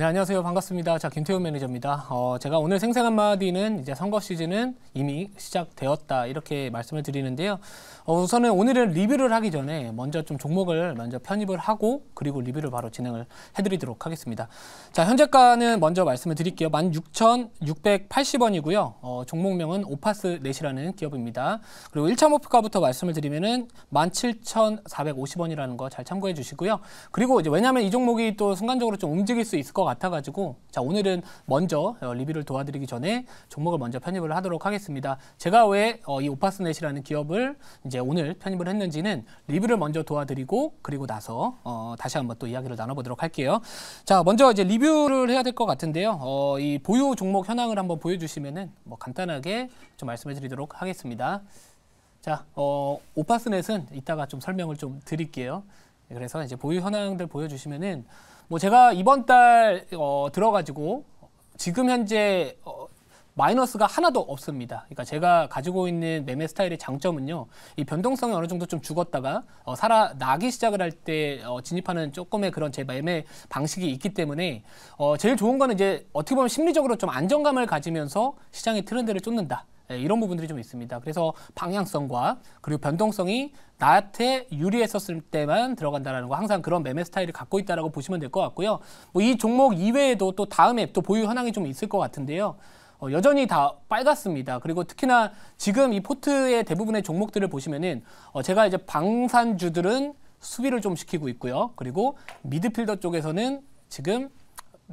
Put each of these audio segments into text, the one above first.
네, 안녕하세요. 반갑습니다. 자, 김태훈 매니저입니다. 어, 제가 오늘 생생 한마디는 이제 선거 시즌은 이미 시작되었다. 이렇게 말씀을 드리는데요. 어, 우선은 오늘은 리뷰를 하기 전에 먼저 좀 종목을 먼저 편입을 하고 그리고 리뷰를 바로 진행을 해드리도록 하겠습니다. 자, 현재가는 먼저 말씀을 드릴게요. 16,680원이고요. 어, 종목명은 오파스 넷이라는 기업입니다. 그리고 1차 목표가부터 말씀을 드리면은 17,450원이라는 거 잘 참고해 주시고요. 그리고 이제 왜냐면 이 종목이 또 순간적으로 좀 움직일 수 있을 것 같아요. 같아가지고 자 오늘은 먼저 어, 리뷰를 도와드리기 전에 종목을 먼저 편입을 하도록 하겠습니다. 제가 왜이 어, 오파스넷이라는 기업을 이제 오늘 편입을 했는지는 리뷰를 먼저 도와드리고 그리고 나서 어, 다시 한번 또 이야기를 나눠보도록 할게요. 자 먼저 이제 리뷰를 해야 될 것 같은데요. 어, 이 보유 종목 현황을 한번 보여주시면은 뭐 간단하게 좀 말씀해드리도록 하겠습니다. 자, 어, 오파스넷은 이따가 좀 설명을 좀 드릴게요. 그래서 이제 보유 현황들 보여주시면은 뭐 제가 이번 달 어, 들어가지고 지금 현재 어, 마이너스가 하나도 없습니다. 그러니까 제가 가지고 있는 매매 스타일의 장점은요. 이 변동성이 어느 정도 좀 죽었다가 어, 살아나기 시작을 할때 어, 진입하는 조금의 그런 제 매매 방식이 있기 때문에 어, 제일 좋은 거는 이제 어떻게 보면 심리적으로 좀 안정감을 가지면서 시장의 트렌드를 쫓는다. 예, 이런 부분들이 좀 있습니다. 그래서 방향성과 그리고 변동성이 나한테 유리했었을 때만 들어간다라는 거 항상 그런 매매 스타일을 갖고 있다라고 보시면 될 것 같고요. 뭐이 종목 이외에도 또 다음에 또 보유 현황이 좀 있을 것 같은데요. 어, 여전히 다 빨갛습니다. 그리고 특히나 지금 이 포트의 대부분의 종목들을 보시면은 어, 제가 이제 방산주들은 수비를 좀 시키고 있고요. 그리고 미드필더 쪽에서는 지금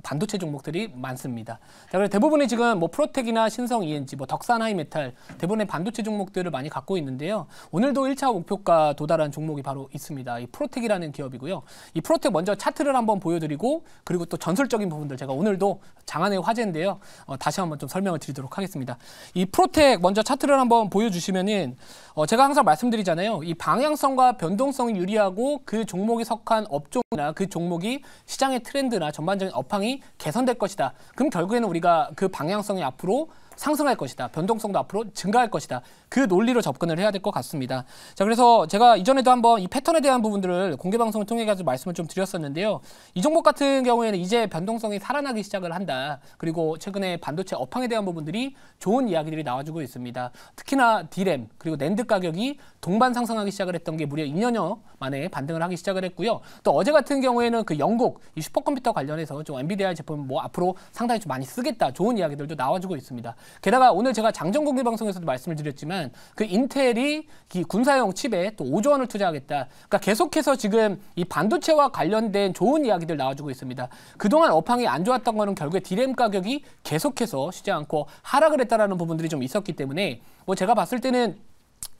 반도체 종목들이 많습니다. 자, 그래서 대부분이 지금 뭐 프로텍이나 신성 ENG, 뭐 덕산 하이메탈 대부분의 반도체 종목들을 많이 갖고 있는데요. 오늘도 1차 목표가 도달한 종목이 바로 있습니다. 이 프로텍이라는 기업이고요. 이 프로텍 먼저 차트를 한번 보여드리고 그리고 또 전술적인 부분들 제가 오늘도 장안의 화제인데요. 어, 다시 한번 좀 설명을 드리도록 하겠습니다. 이 프로텍 먼저 차트를 한번 보여주시면은 어, 제가 항상 말씀드리잖아요. 이 방향성과 변동성이 유리하고 그 종목이 석한 업종이나 그 종목이 시장의 트렌드나 전반적인 업황이 방향성이 개선될 것이다. 그럼 결국에는 우리가 그 방향성이 앞으로 상승할 것이다. 변동성도 앞으로 증가할 것이다. 그 논리로 접근을 해야 될 것 같습니다. 자, 그래서 제가 이전에도 한번 이 패턴에 대한 부분들을 공개 방송을 통해 가지고 말씀을 좀 드렸었는데요. 이 종목 같은 경우에는 이제 변동성이 살아나기 시작을 한다. 그리고 최근에 반도체 업황에 대한 부분들이 좋은 이야기들이 나와주고 있습니다. 특히나 디램 그리고 낸드 가격이 동반 상승하기 시작을 했던 게 무려 2년여 만에 반등을 하기 시작을 했고요. 또 어제 같은 경우에는 그 영국 이 슈퍼컴퓨터 관련해서 좀 엔비디아 제품 뭐 앞으로 상당히 좀 많이 쓰겠다 좋은 이야기들도 나와주고 있습니다. 게다가 오늘 제가 장전 공개 방송에서도 말씀을 드렸지만 그 인텔이 군사용 칩에 또 5조 원을 투자하겠다. 그러니까 계속해서 지금 이 반도체와 관련된 좋은 이야기들 나와주고 있습니다. 그동안 업황이 안 좋았던 거는 결국에 디램 가격이 계속해서 쉬지 않고 하락을 했다라는 부분들이 좀 있었기 때문에 뭐 제가 봤을 때는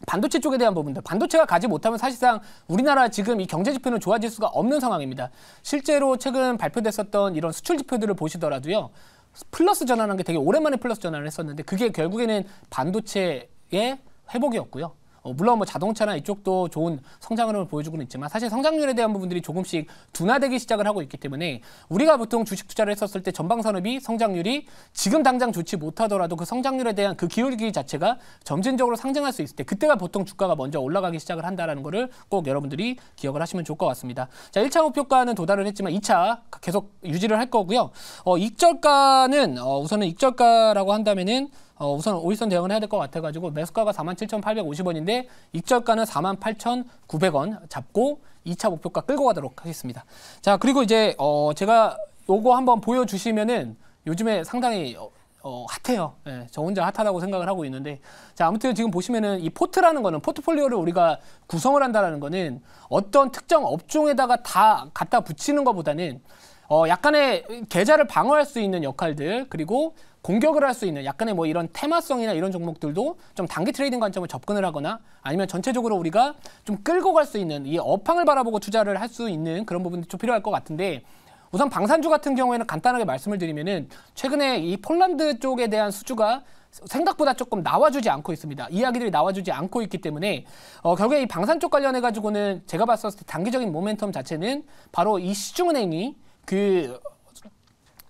반도체 쪽에 대한 부분들 반도체가 가지 못하면 사실상 우리나라 지금 이 경제 지표는 좋아질 수가 없는 상황입니다 실제로 최근 발표됐었던 이런 수출 지표들을 보시더라도요 플러스 전환한 게 되게 오랜만에 플러스 전환을 했었는데 그게 결국에는 반도체의 회복이었고요. 어, 물론 뭐 자동차나 이쪽도 좋은 성장 률을 보여주고는 있지만 사실 성장률에 대한 부분들이 조금씩 둔화되기 시작을 하고 있기 때문에 우리가 보통 주식 투자를 했었을 때 전방 산업이 성장률이 지금 당장 좋지 못하더라도 그 성장률에 대한 그 기울기 자체가 점진적으로 상징할수 있을 때 그때가 보통 주가가 먼저 올라가기 시작을 한다라는 거를 꼭 여러분들이 기억을 하시면 좋을 것 같습니다. 자, 1차 목표가는 도달을 했지만 2차 계속 유지를 할 거고요. 어, 익절가는 어, 우선은 익절가라고 한다면은 어, 우선 오일선 대응을 해야 될 것 같아가지고 매수가가 47,850원인데 익절가는 48,900원 잡고 2차 목표가 끌고 가도록 하겠습니다. 자 그리고 이제 어, 제가 요거 한번 보여주시면은 요즘에 상당히 어, 어, 핫해요. 예, 저 혼자 핫하다고 생각을 하고 있는데 자 아무튼 지금 보시면은 이 포트라는 거는 포트폴리오를 우리가 구성을 한다라는 거는 어떤 특정 업종에다가 다 갖다 붙이는 것보다는 어, 약간의 계좌를 방어할 수 있는 역할들 그리고 공격을 할 수 있는 약간의 뭐 이런 테마성이나 이런 종목들도 좀 단기 트레이딩 관점을 접근을 하거나 아니면 전체적으로 우리가 좀 끌고 갈 수 있는 이 업황을 바라보고 투자를 할 수 있는 그런 부분도 좀 필요할 것 같은데 우선 방산주 같은 경우에는 간단하게 말씀을 드리면은 최근에 이 폴란드 쪽에 대한 수주가 생각보다 조금 나와주지 않고 있습니다. 이야기들이 나와주지 않고 있기 때문에 어, 결국에 이 방산 쪽 관련해 가지고는 제가 봤었을 때 단기적인 모멘텀 자체는 바로 이 시중은행이 그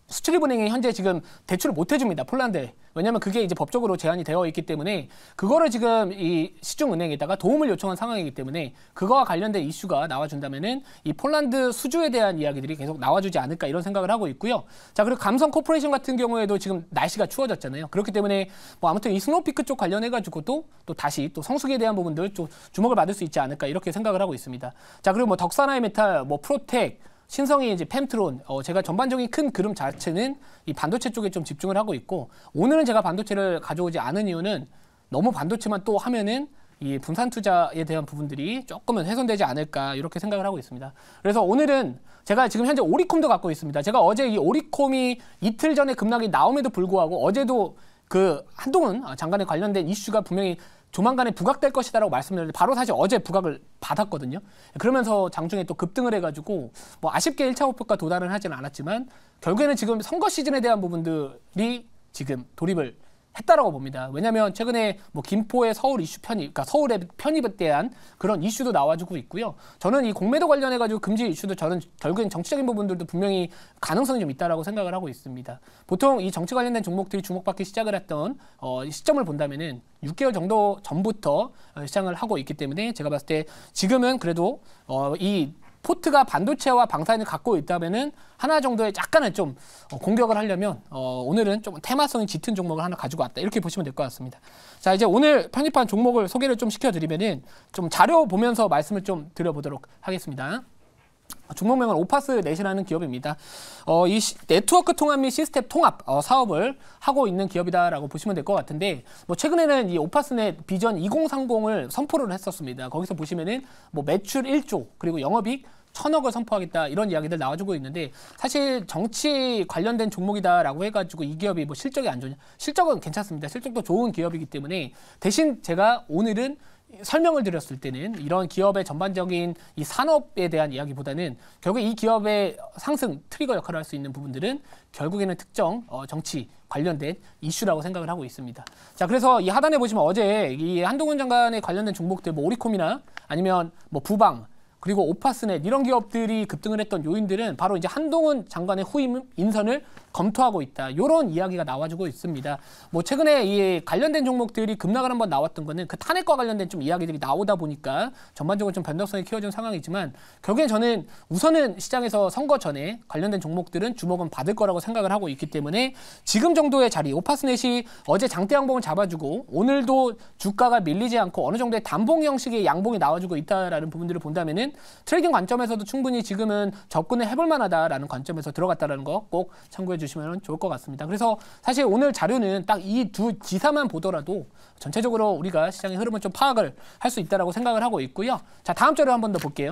수출입은행이 현재 지금 대출을 못 해줍니다. 폴란드에. 왜냐하면 그게 이제 법적으로 제한이 되어 있기 때문에 그거를 지금 이 시중은행에다가 도움을 요청한 상황이기 때문에 그거와 관련된 이슈가 나와준다면은 이 폴란드 수주에 대한 이야기들이 계속 나와주지 않을까 이런 생각을 하고 있고요. 자 그리고 감성 코퍼레이션 같은 경우에도 지금 날씨가 추워졌잖아요. 그렇기 때문에 뭐 아무튼 이 스노우피크 쪽관련해가지고또 또 다시 또 성수기에 대한 부분들 좀 주목을 받을 수 있지 않을까 이렇게 생각을 하고 있습니다. 자 그리고 뭐 덕산하이메탈, 뭐 프로텍 신성이 이제 팸트론 어, 제가 전반적인 큰 그름 자체는 이 반도체 쪽에 좀 집중을 하고 있고 오늘은 제가 반도체를 가져오지 않은 이유는 너무 반도체만 또 하면은 이 분산 투자에 대한 부분들이 조금은 훼손되지 않을까 이렇게 생각을 하고 있습니다. 그래서 오늘은 제가 지금 현재 오리콤도 갖고 있습니다. 제가 어제 이 오리콤이 이틀 전에 급락이 나옴에도 불구하고 어제도 그 한동훈 아, 장관에 관련된 이슈가 분명히 조만간에 부각될 것이다라고 말씀드렸는데 바로 사실 어제 부각을 받았거든요. 그러면서 장중에 또 급등을 해가지고 뭐 아쉽게 1차 목표가 도달은 하지는 않았지만 결국에는 지금 선거 시즌에 대한 부분들이 지금 돌입을 했다라고 봅니다. 왜냐하면 최근에 뭐 김포의 서울 이슈 편입, 그러니까 서울의 편입에 대한 그런 이슈도 나와주고 있고요. 저는 이 공매도 관련해 가지고 금지 이슈도 저는 결국엔 정치적인 부분들도 분명히 가능성이 좀 있다라고 생각을 하고 있습니다. 보통 이 정치 관련된 종목들이 주목받기 시작을 했던 어, 시점을 본다면은 6개월 정도 전부터 어, 시장을 하고 있기 때문에 제가 봤을 때 지금은 그래도 어, 이 포트가 반도체와 방사인을 갖고 있다면은 하나 정도의 약간의좀 어, 공격을 하려면 어, 오늘은 좀 테마성이 짙은 종목을 하나 가지고 왔다 이렇게 보시면 될 것 같습니다. 자 이제 오늘 편입한 종목을 소개를 좀 시켜드리면은 좀 자료 보면서 말씀을 좀 드려보도록 하겠습니다. 중목명은 오파스 넷이라는 기업입니다. 어, 이 시, 네트워크 통합 및 시스템 통합 어, 사업을 하고 있는 기업이다라고 보시면 될 것 같은데 뭐 최근에는 이 오파스넷 비전 2030을 선포를 했었습니다. 거기서 보시면은 뭐 매출 1조 그리고 영업이익 천억을 선포하겠다 이런 이야기들 나와주고 있는데 사실 정치 관련된 종목이다라고 해가지고 이 기업이 뭐 실적이 안 좋냐 실적은 괜찮습니다. 실적도 좋은 기업이기 때문에 대신 제가 오늘은 설명을 드렸을 때는 이런 기업의 전반적인 이 산업에 대한 이야기보다는 결국 이 기업의 상승 트리거 역할을 할 수 있는 부분들은 결국에는 특정 어, 정치 관련된 이슈라고 생각을 하고 있습니다. 자, 그래서 이 하단에 보시면 어제 이 한동훈 장관에 관련된 종목들 뭐 오리콤이나 아니면 뭐 부방 그리고 오파스넷 이런 기업들이 급등을 했던 요인들은 바로 이제 한동훈 장관의 후임 인선을 검토하고 있다. 이런 이야기가 나와주고 있습니다. 뭐 최근에 이 관련된 종목들이 급락을 한번 나왔던 거는 그 탄핵과 관련된 좀 이야기들이 나오다 보니까 전반적으로 좀변덕성이 키워진 상황이지만 결국엔 저는 우선은 시장에서 선거 전에 관련된 종목들은 주목은 받을 거라고 생각을 하고 있기 때문에 지금 정도의 자리 오파스넷이 어제 장대 양봉을 잡아주고 오늘도 주가가 밀리지 않고 어느 정도의 단봉 형식의 양봉이 나와주고 있다라는 부분들을 본다면은 트레이딩 관점에서도 충분히 지금은 접근을 해볼 만하다라는 관점에서 들어갔다라는 거 꼭 참고해 주시기 주시면 좋을 것 같습니다. 그래서 사실 오늘 자료는 딱 이 두지사만 보더라도 전체적으로 우리가 시장의 흐름을 좀 파악을 할 수 있다라고 생각을 하고 있고요. 자, 다음 자료 한번 더 볼게요.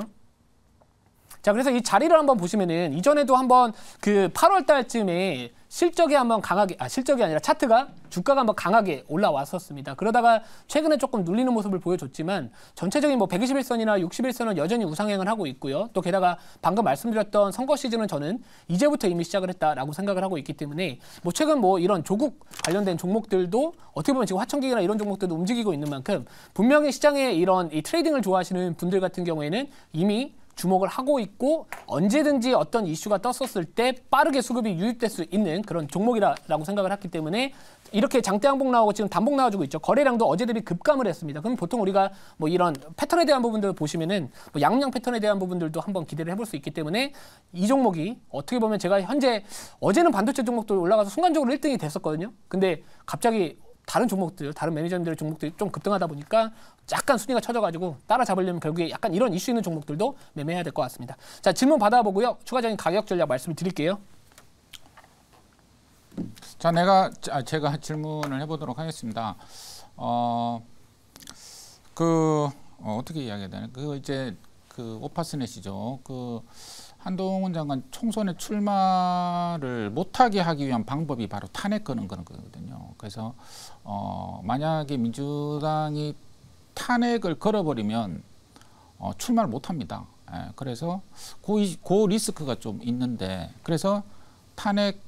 자, 그래서 이 자리를 한번 보시면은 이전에도 한번 그 8월 달쯤에 실적이 한번 강하게 아 실적이 아니라 차트가 주가가 한번 강하게 올라왔었습니다. 그러다가 최근에 조금 눌리는 모습을 보여줬지만 전체적인 뭐 121선이나 61선은 여전히 우상향을 하고 있고요. 또 게다가 방금 말씀드렸던 선거 시즌은 저는 이제부터 이미 시작을 했다라고 생각을 하고 있기 때문에 뭐 최근 뭐 이런 조국 관련된 종목들도 어떻게 보면 지금 화천기기나 이런 종목들도 움직이고 있는 만큼 분명히 시장에 이런 이 트레이딩을 좋아하시는 분들 같은 경우에는 이미 주목을 하고 있고 언제든지 어떤 이슈가 떴었을 때 빠르게 수급이 유입될 수 있는 그런 종목이라고 생각을 했기 때문에 이렇게 장대 항복 나오고 지금 단복 나와주고 있죠. 거래량도 어제 대비 급감을 했습니다. 그럼 보통 우리가 뭐 이런 패턴에 대한 부분들 을 보시면은 뭐 양양 패턴에 대한 부분들도 한번 기대를 해볼 수 있기 때문에 이 종목이 어떻게 보면 제가 현재 어제는 반도체 종목도 올라가서 순간적으로 1등이 됐었거든요. 근데 갑자기 다른 종목들, 다른 매니저님들의 종목들이 좀 급등하다 보니까 약간 순위가 쳐져가지고 따라잡으려면 결국에 약간 이런 이슈 있는 종목들도 매매해야 될 것 같습니다. 자, 질문 받아보고요. 추가적인 가격 전략 말씀을 드릴게요. 자, 내가 아, 제가 질문을 해보도록 하겠습니다. 어, 그 어, 어떻게 이야기해야 되나? 그 이제 그 오파스넷이죠. 그 한동훈 장관 총선에 출마를 못하게 하기 위한 방법이 바로 탄핵 거는 거거든요. 그래서 어, 만약에 민주당이 탄핵을 걸어버리면 어, 출마를 못합니다. 예, 그래서 고, 고 리스크가 좀 있는데 그래서 탄핵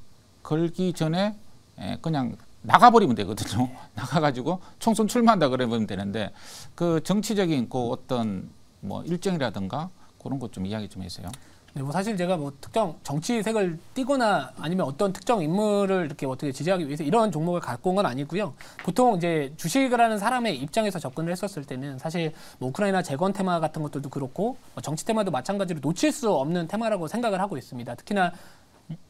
걸기 전에 예, 그냥 나가버리면 되거든요. 나가가지고 총선 출마한다 그러면 되는데 그 정치적인 그 어떤 뭐 일정이라든가 그런 것 좀 이야기 좀 해주세요. 네, 뭐 사실 제가 뭐 특정 정치색을 띠거나 아니면 어떤 특정 인물을 이렇게 어떻게 지지하기 위해서 이런 종목을 갖고 온 건 아니고요. 보통 이제 주식을 하는 사람의 입장에서 접근을 했었을 때는 사실 뭐 우크라이나 재건 테마 같은 것들도 그렇고 뭐 정치 테마도 마찬가지로 놓칠 수 없는 테마라고 생각을 하고 있습니다. 특히나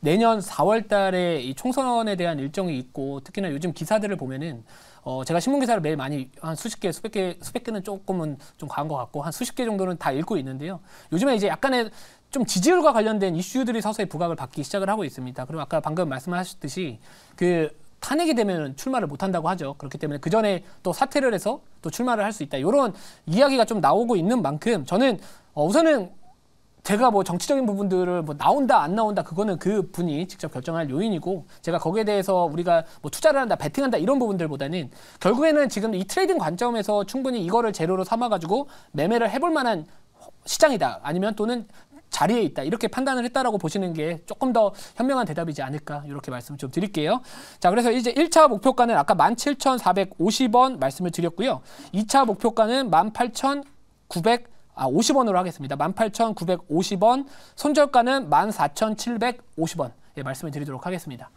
내년 4월 달에 이 총선에 대한 일정이 있고 특히나 요즘 기사들을 보면은 어 제가 신문 기사를 매일 많이 한 수십 개, 수백 개, 수백 개는 조금은 좀 과한 것 같고 한 수십 개 정도는 다 읽고 있는데요. 요즘에 이제 약간의 좀 지지율과 관련된 이슈들이 서서히 부각을 받기 시작을 하고 있습니다. 그리고 아까 방금 말씀하셨듯이 그 탄핵이 되면 출마를 못 한다고 하죠. 그렇기 때문에 그 전에 또 사퇴를 해서 또 출마를 할 수 있다. 이런 이야기가 좀 나오고 있는 만큼 저는 어, 우선은 제가 뭐 정치적인 부분들을 뭐 나온다 안 나온다 그거는 그 분이 직접 결정할 요인이고 제가 거기에 대해서 우리가 뭐 투자를 한다 베팅한다 이런 부분들보다는 결국에는 지금 이 트레이딩 관점에서 충분히 이거를 재료로 삼아 가지고 매매를 해볼 만한 시장이다 아니면 또는 자리에 있다 이렇게 판단을 했다라고 보시는 게 조금 더 현명한 대답이지 않을까 이렇게 말씀 좀 드릴게요. 자 그래서 이제 1차 목표가는 아까 17,450원 말씀을 드렸고요. 2차 목표가는 18,900 아, 50원으로 하겠습니다. 18,950원, 손절가는 14,750원. 예, 말씀을 드리도록 하겠습니다.